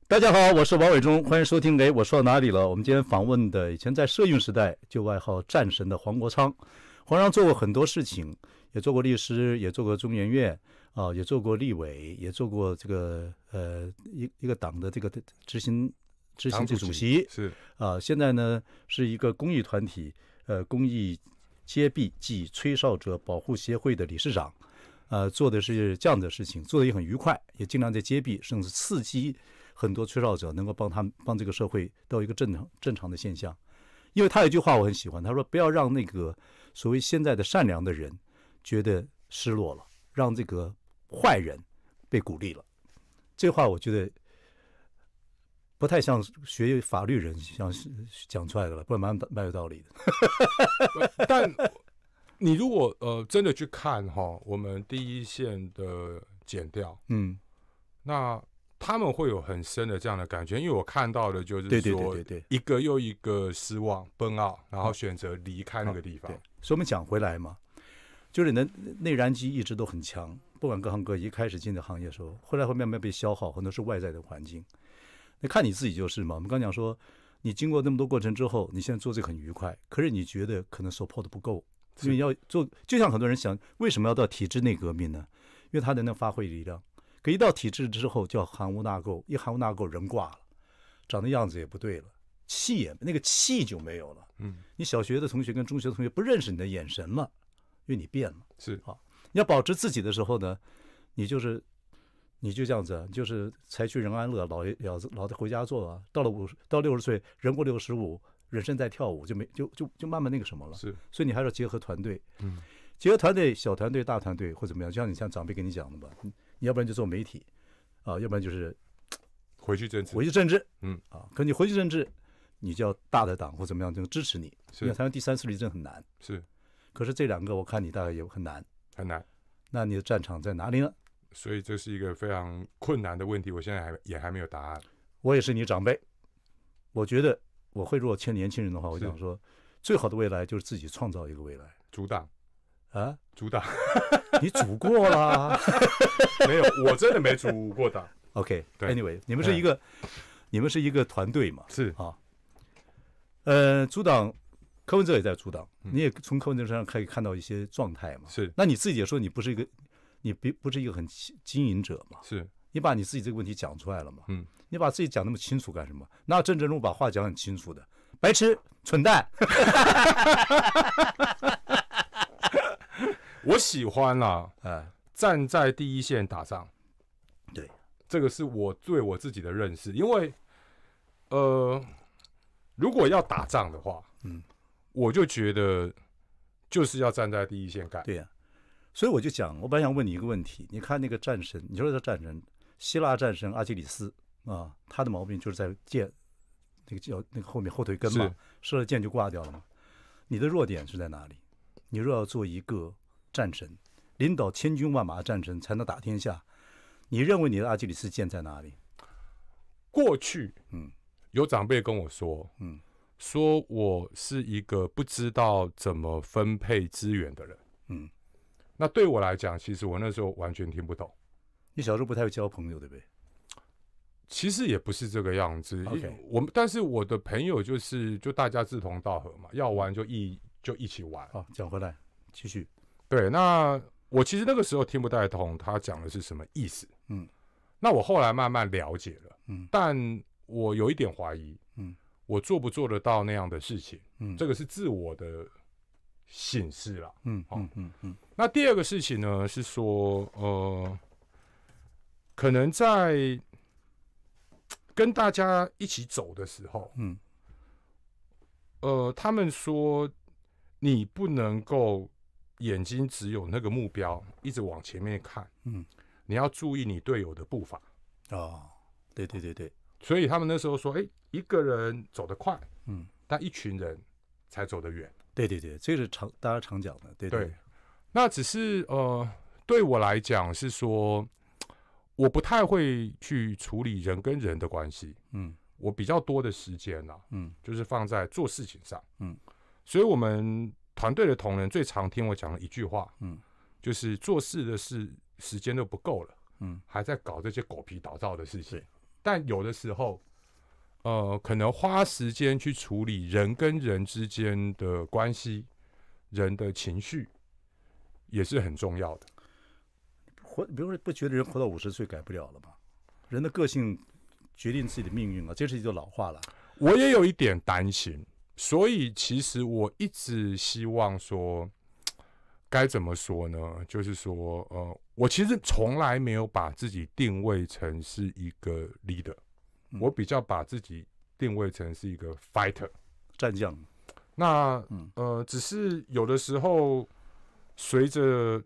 大家好，我是王伟忠，欢迎收听。哎，我说到哪里了？我们今天访问的，以前在摄影时代就外号“战神”的黄国昌，黄上做过很多事情，也做过律师，也做过中研院。啊，也做过立委，也做过这个呃一一个党的这个执行执行席主席是啊，现在呢是一个公益团体呃公益揭弊暨吹哨者保护协会的理事长，呃，做的是这样的事情，做的也很愉快，也经常在揭弊，甚至刺激很多吹哨者能够帮他帮这个社会到一个正常正常的现象。因为他有一句话我很喜欢，他说不要让那个所谓现在的善良的人觉得失落了，让这个。坏人被鼓励了，这话我觉得不太像学法律人想讲出来的了，不然蛮蛮有道理的。[LAUGHS] 但你如果呃真的去看哈，我们第一线的剪掉，嗯，那他们会有很深的这样的感觉，因为我看到的就是对对对对，一个又一个失望、崩傲，然后选择离开那个地方。所以我们讲回来嘛，就是你的内燃机一直都很强。不管各行各业一开始进的行业的时候，后来会慢慢被消耗，很多是外在的环境。那看你自己就是嘛。我们刚讲说，你经过那么多过程之后，你现在做这个很愉快，可是你觉得可能 support 不够，因为要做。就像很多人想，为什么要到体制内革命呢？因为他在那发挥力量。可一到体制之后叫含污纳垢，一含污纳垢人挂了，长得样子也不对了，气也那个气就没有了。嗯，你小学的同学跟中学的同学不认识你的眼神了，因为你变了。是啊。要保持自己的时候呢，你就是，你就这样子，就是财去人安乐，老要老的回家做啊。到了五十到六十岁，人过六十五，人生在跳舞就没就就就慢慢那个什么了。是，所以你还是要结合团队，嗯，结合团队，小团队、大团队或怎么样。就像你像长辈跟你讲的吧，你要不然就做媒体啊，要不然就是回去政治，回去政治，嗯啊。可你回去政治，你叫大的党或怎么样就支持你。是，你要谈第三次立政很难。是，可是这两个我看你大概也很难。很难，那你的战场在哪里呢？所以这是一个非常困难的问题，我现在还也还没有答案。我也是你长辈，我觉得我会如果劝年轻人的话，我想说，最好的未来就是自己创造一个未来。阻挡，啊，阻挡，[LAUGHS] 你阻过啦？[LAUGHS] 没有，我真的没阻过挡。OK，Anyway，你们是一个，你们是一个团队嘛？是啊，呃，阻挡。柯文哲也在主导，你也从柯文哲身上可以看到一些状态嘛。是，那你自己也说你不是一个，你不不是一个很经营者嘛？是，你把你自己这个问题讲出来了嘛？嗯，你把自己讲那么清楚干什么？那郑振龙把话讲很清楚的，白痴，蠢蛋。[LAUGHS] 我喜欢啊，呃，站在第一线打仗。对，这个是我对我自己的认识，因为，呃，如果要打仗的话，嗯。我就觉得，就是要站在第一线干。对呀，所以我就讲，我本来想问你一个问题：，你看那个战神，你说的战神，希腊战神阿基里斯啊，他的毛病就是在剑那个叫那个后面后腿根嘛，射了箭就挂掉了嘛。你的弱点是在哪里？你若要做一个战神，领导千军万马的战神才能打天下。你认为你的阿基里斯剑在哪里？过去，嗯，有长辈跟我说，嗯。说我是一个不知道怎么分配资源的人，嗯，那对我来讲，其实我那时候完全听不懂。你小时候不太会交朋友对不对？其实也不是这个样子，Okay. 我们但是我的朋友就是就大家志同道合嘛，要玩就一就一起玩。好，讲回来继续。对，那我其实那个时候听不太懂他讲的是什么意思，嗯，那我后来慢慢了解了，嗯，但我有一点怀疑。我做不做得到那样的事情？嗯，这个是自我的显示了。嗯嗯嗯嗯。那第二个事情呢，是说呃，可能在跟大家一起走的时候，嗯，呃，他们说你不能够眼睛只有那个目标，一直往前面看。嗯，你要注意你队友的步伐。哦，对对对对。所以他们那时候说：“哎，一个人走得快，嗯，但一群人才走得远。”对对对，这是常大家常讲的，对对。那只是呃，对我来讲是说，我不太会去处理人跟人的关系，嗯，我比较多的时间呐，嗯，就是放在做事情上，嗯。所以我们团队的同仁最常听我讲的一句话，嗯，就是做事的事时间都不够了，嗯，还在搞这些狗皮倒灶的事情。但有的时候，呃，可能花时间去处理人跟人之间的关系，人的情绪也是很重要的。活，比如说，不觉得人活到五十岁改不了了吗？人的个性决定自己的命运啊，这是一句老话了。我也有一点担心，所以其实我一直希望说。该怎么说呢？就是说，呃，我其实从来没有把自己定位成是一个 leader，我比较把自己定位成是一个 fighter，战将。那呃，只是有的时候随着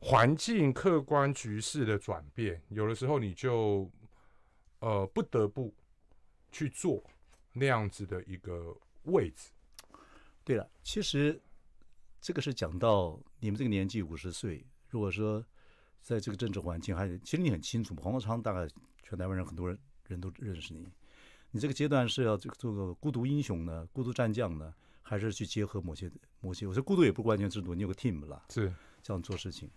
环境、客观局势的转变，有的时候你就呃不得不去做那样子的一个位置。对了，其实。这个是讲到你们这个年纪五十岁，如果说在这个政治环境，还其实你很清楚，黄国昌大概全台湾人很多人人都认识你。你这个阶段是要做做个孤独英雄呢，孤独战将呢，还是去结合某些某些？我说孤独也不完全制度，你有个 team 了，是这样做事情。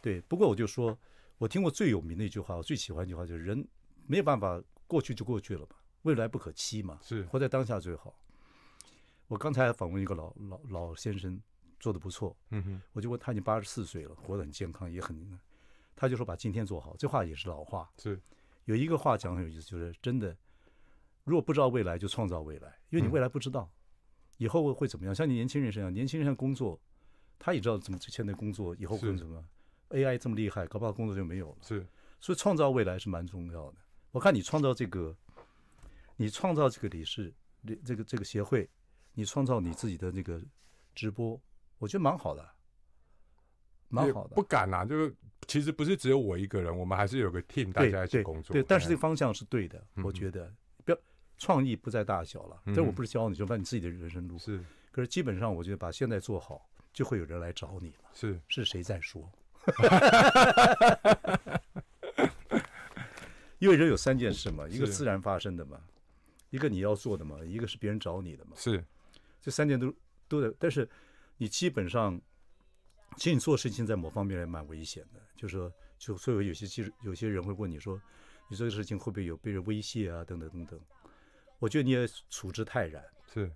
对，不过我就说，我听过最有名的一句话，我最喜欢一句话就是“人没有办法过去就过去了嘛，未来不可期嘛，是活在当下最好。”我刚才访问一个老老老先生。做的不错，嗯哼，我就问他已经八十四岁了，活得很健康，也很，他就说把今天做好，这话也是老话。是，有一个话讲很有意思，就是真的，如果不知道未来，就创造未来，因为你未来不知道，以后会怎么样？像你年轻人身上，年轻人像工作，他也知道怎么现在工作以后会怎么？AI 这么厉害，搞不好工作就没有了。是，所以创造未来是蛮重要的。我看你创造这个，你创造这个理事，这个这个协会，你创造你自己的那个直播。我觉得蛮好的，蛮好的。不敢啊，就是其实不是只有我一个人，我们还是有个 team，大家在工作。对，但是这个方向是对的，我觉得。不要创意不在大小了，但我不是教你，就把你自己的人生路。是，可是基本上，我觉得把现在做好，就会有人来找你了。是，是谁在说？[LAUGHS] 因为人有三件事嘛，一个自然发生的嘛，一个你要做的嘛，一个是别人找你的嘛。是，这三件都都在，但是。你基本上，其实你做事情在某方面也蛮危险的，就是说，就所以有些其实有些人会问你说，你这个事情会不会有被人威胁啊？等等等等，我觉得你也处之泰然，是，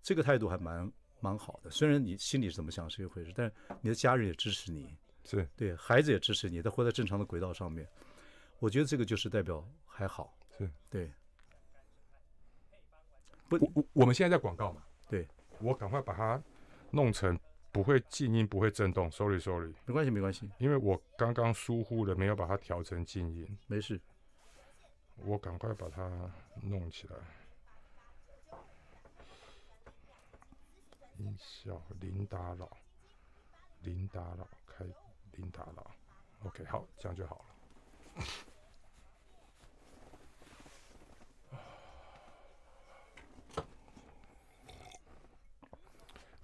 这个态度还蛮蛮好的。虽然你心里是怎么想是一回事，但你的家人也支持你，是对孩子也支持你，他活在正常的轨道上面，我觉得这个就是代表还好，是对。不，我我们现在在广告嘛，对，我赶快把它。弄成不会静音，不会震动。Sorry，Sorry，没关系，没关系。因为我刚刚疏忽了，没有把它调成静音。没事，我赶快把它弄起来。音效零打扰，零打扰，开零打扰。OK，好，这样就好了。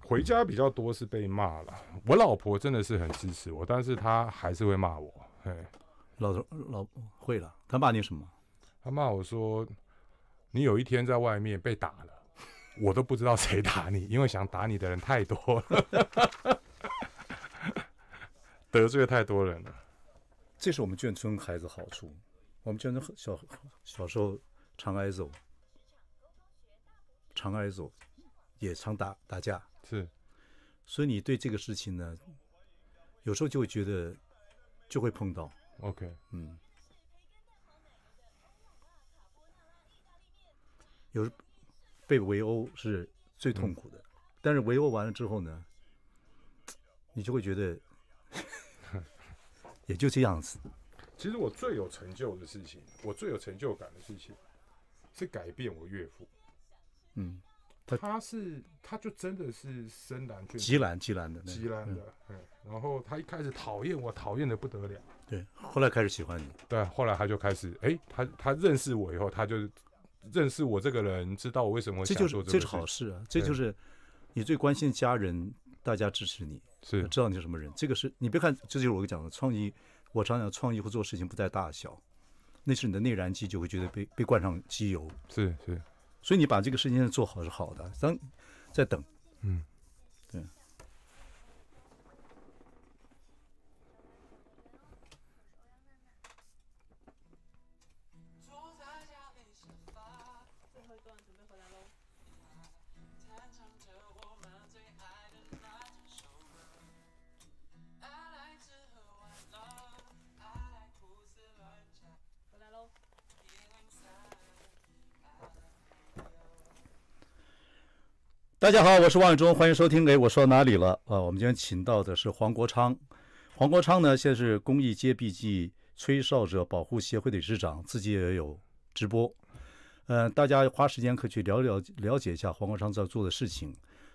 回家比较多是被骂了。我老婆真的是很支持我，但是她还是会骂我。哎，老头老会了。他骂你什么？他骂我说：“你有一天在外面被打了，我都不知道谁打你，因为想打你的人太多了，[LAUGHS] 得罪太多人了。”这是我们眷村孩子好处。我们眷村小小时候常挨揍，常挨揍。也常打打架，是，所以你对这个事情呢，有时候就会觉得，就会碰到。OK，嗯，有时被围殴是最痛苦的，但是围殴完了之后呢，你就会觉得 [LAUGHS] 也就这样子。其实我最有成就的事情，我最有成就感的事情，是改变我岳父。嗯。他他是，他就真的是深蓝，极蓝极蓝的，极蓝的。嗯，然后他一开始讨厌我，讨厌的不得了。对，后来开始喜欢你。对，后来他就开始，哎，他他认识我以后，他就认识我这个人，知道我为什么想做这个。这是好事啊，这就是你最关心家人，大家支持你，是知道你是什么人。这个是你别看，这就是我跟你讲的创意。我常讲，创意或做事情不在大小，那是你的内燃机就会觉得被被灌上机油。是是。所以你把这个事情做好是好的，咱在等，嗯。大家好，我是王义忠，欢迎收听。给我说哪里了啊？我们今天请到的是黄国昌。黄国昌呢，现在是公益接币记吹少者保护协会的理事长，自己也有直播。嗯，大家花时间可以去了了了解一下黄国昌在做的事情。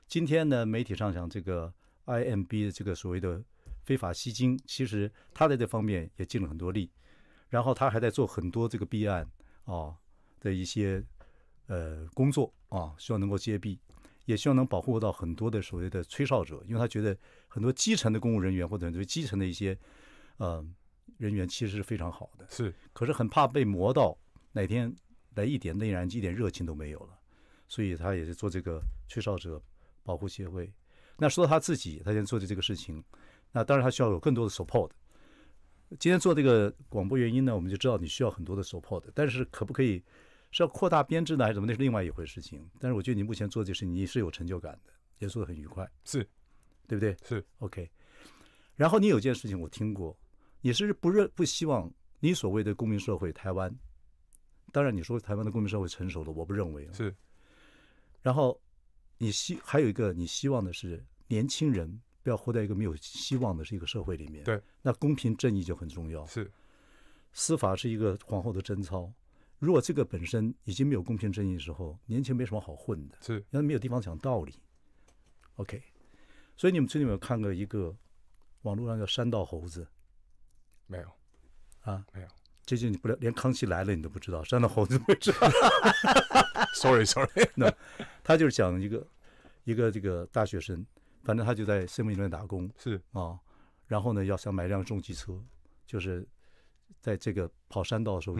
今天呢，媒体上讲这个 IMB 的这个所谓的非法吸金，其实他在这方面也尽了很多力。然后他还在做很多这个弊案啊的一些呃工作啊，希望能够接臂。也希望能保护到很多的所谓的吹哨者，因为他觉得很多基层的公务人员或者基层的一些呃人员其实是非常好的，是，可是很怕被磨到哪天来一点内燃机一点热情都没有了，所以他也是做这个吹哨者保护协会。那说到他自己，他现在做的这个事情，那当然他需要有更多的 support。今天做这个广播原因呢，我们就知道你需要很多的 support，但是可不可以？是要扩大编制呢，还是怎么？那是另外一回事情。但是我觉得你目前做事情，你是有成就感的，也做的很愉快，是，对不对？是，OK。然后你有件事情我听过，你是不认不希望你所谓的公民社会台湾。当然你说台湾的公民社会成熟了，我不认为是。然后你希还有一个你希望的是年轻人不要活在一个没有希望的是一个社会里面。对，那公平正义就很重要。是，司法是一个皇后的贞操。如果这个本身已经没有公平正义的时候，年轻没什么好混的，是，因为没有地方讲道理。OK，所以你们最近有没有看过一个网络上叫“山道猴子”？没有啊？没有，这就你不连《康熙来了》你都不知道，“山道猴子”不知道。Sorry，Sorry，那 [LAUGHS] 他就是讲一个一个这个大学生，反正他就在森林里面打工，是啊，然后呢，要想买一辆重机车，就是。在这个跑山道的时候，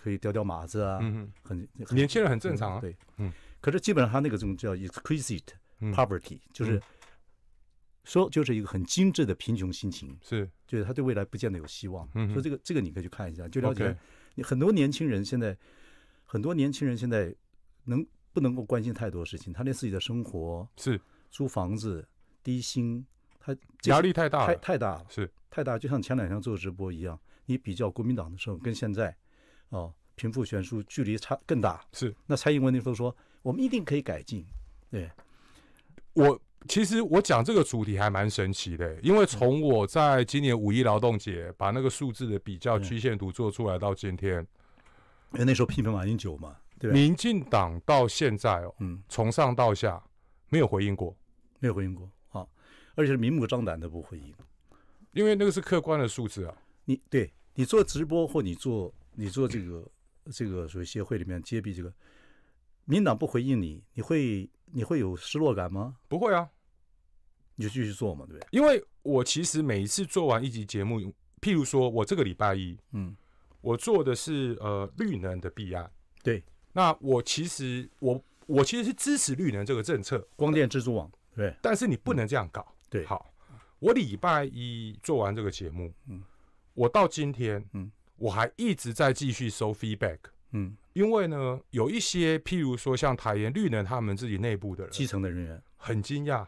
可以吊吊马子啊，很年轻人很正常啊。对，嗯。可是基本上他那个种叫 exquisite poverty，就是说就是一个很精致的贫穷心情。是，就是他对未来不见得有希望。嗯。所以这个这个你可以去看一下。了解你很多年轻人现在，很多年轻人现在能不能够关心太多事情？他连自己的生活是租房子、低薪，他压力太大，了，太太大了，是太大。就像前两天做直播一样。你比较国民党的时候跟现在，哦，贫富悬殊，距离差更大。是，那蔡英文那时候说，我们一定可以改进。对我，其实我讲这个主题还蛮神奇的，因为从我在今年五一劳动节把那个数字的比较曲线图做出来到今天，因为那时候批评蛮九嘛，对民进党到现在哦，嗯，从上到下没有回应过，没有回应过啊，而且是明目张胆的不回应，因为那个是客观的数字啊。你对你做直播或你做你做这个这个所谓协会里面揭臂这个，民党不回应你，你会你会有失落感吗？不会啊，你就继续做嘛，对不对？因为我其实每一次做完一集节目，譬如说我这个礼拜一，嗯，我做的是呃绿能的弊案，对。那我其实我我其实是支持绿能这个政策，光电蜘蛛网，对。但是你不能这样搞，对。好，我礼拜一做完这个节目，嗯。我到今天，嗯，我还一直在继续收 feedback，嗯，因为呢，有一些譬如说像台研绿能他们自己内部的人，基层的人员，很惊讶，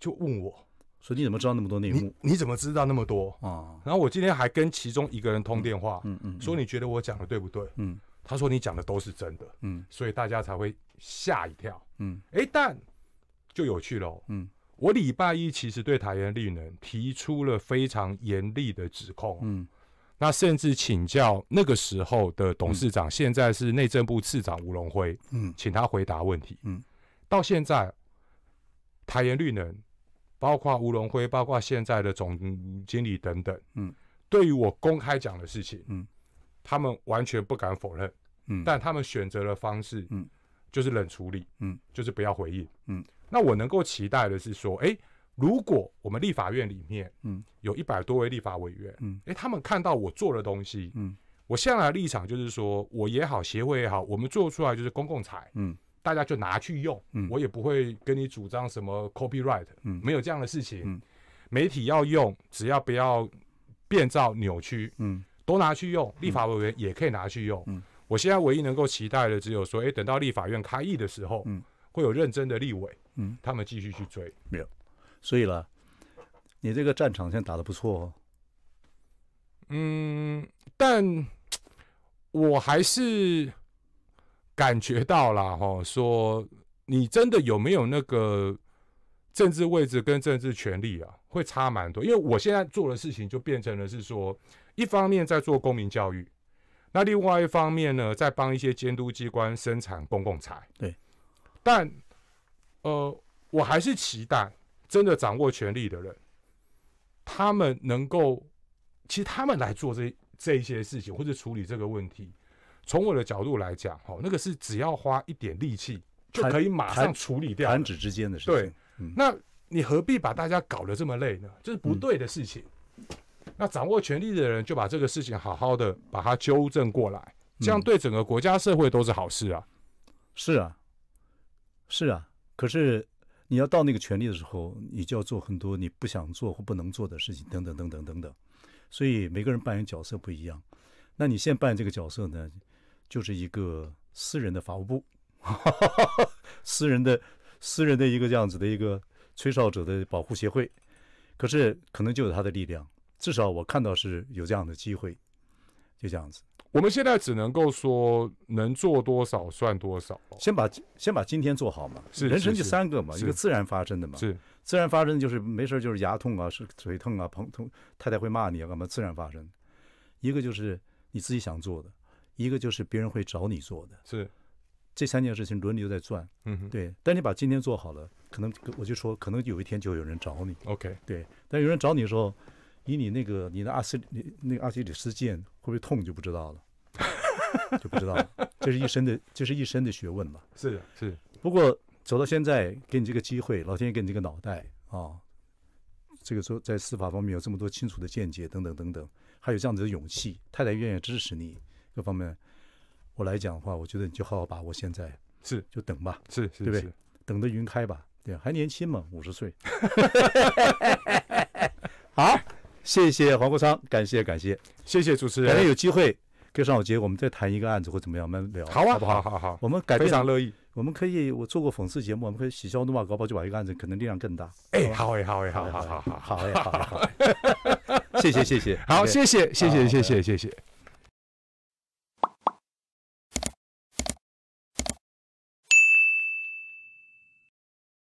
就问我，说你怎么知道那么多内幕？你怎么知道那么多啊？然后我今天还跟其中一个人通电话，嗯嗯，说你觉得我讲的对不对？嗯，他说你讲的都是真的，嗯，所以大家才会吓一跳，嗯，哎，但就有趣喽，嗯。我礼拜一其实对台言绿能提出了非常严厉的指控，嗯，那甚至请教那个时候的董事长，现在是内政部次长吴龙辉，嗯，请他回答问题，嗯，到现在台言绿能，包括吴龙辉，包括现在的总经理等等，嗯，对于我公开讲的事情，嗯，他们完全不敢否认，嗯，但他们选择的方式，嗯。就是冷处理，嗯，就是不要回应，嗯。那我能够期待的是说，哎，如果我们立法院里面，嗯，有一百多位立法委员，嗯，哎，他们看到我做的东西，嗯，我向来立场就是说，我也好，协会也好，我们做出来就是公共财，嗯，大家就拿去用，嗯，我也不会跟你主张什么 copyright，嗯，没有这样的事情，嗯，媒体要用，只要不要变造扭曲，嗯，都拿去用，立法委员也可以拿去用，嗯。我现在唯一能够期待的，只有说，哎，等到立法院开议的时候，会有认真的立委，嗯，他们继续去追。没有，所以了，你这个战场现在打的不错哦。嗯，但我还是感觉到了哈，说你真的有没有那个政治位置跟政治权利啊，会差蛮多。因为我现在做的事情，就变成了是说，一方面在做公民教育。那另外一方面呢，在帮一些监督机关生产公共财。对。但，呃，我还是期待真的掌握权力的人，他们能够，其实他们来做这这一些事情，或者处理这个问题。从我的角度来讲，哈，那个是只要花一点力气就可以马上处理掉弹指之间的事情。对。那你何必把大家搞得这么累呢？就是不对的事情。那掌握权力的人就把这个事情好好的把它纠正过来，这样对整个国家社会都是好事啊！是啊，是啊。可是你要到那个权力的时候，你就要做很多你不想做或不能做的事情，等等等等等等。所以每个人扮演角色不一样。那你现在扮演这个角色呢，就是一个私人的法务部，[LAUGHS] 私人的、私人的一个这样子的一个吹哨者的保护协会。可是可能就有他的力量。至少我看到是有这样的机会，就这样子。我们现在只能够说能做多少算多少，先把先把今天做好嘛。人生就三个嘛，一个自然发生的嘛，是自然发生就是没事就是牙痛啊，是腿痛啊，疼，太太会骂你啊，干嘛？自然发生。一个就是你自己想做的，一个就是别人会找你做的，是这三件事情轮流在转。嗯，对。但你把今天做好了，可能我就说，可能有一天就有人找你。OK，对。但有人找你的时候。以你那个，你的阿斯，那那个阿基里斯腱会不会痛就不知道了，[LAUGHS] 就不知道了。这是一身的，这是一身的学问吧？是的，是。不过走到现在，给你这个机会，老天爷给你这个脑袋啊，这个说在司法方面有这么多清楚的见解等等等等，还有这样子的勇气，太太愿意支持你，各方面，我来讲的话，我觉得你就好好把握现在，是就等吧，是，对不对？等得云开吧，对，还年轻嘛，五十岁。[LAUGHS] 谢谢黄国昌，感谢感谢，谢谢主持人。改天有机会跟尚小杰，我们再谈一个案子或怎么样，我们聊，好啊，好不好？好好，我们改，非常乐意。我们可以，我做过讽刺节目，我们可以喜笑怒骂搞不好就把一个案子可能力量更大。哎，好哎，好哎，好好好好好哎，好好好。谢谢谢谢，好谢谢谢谢谢谢谢谢。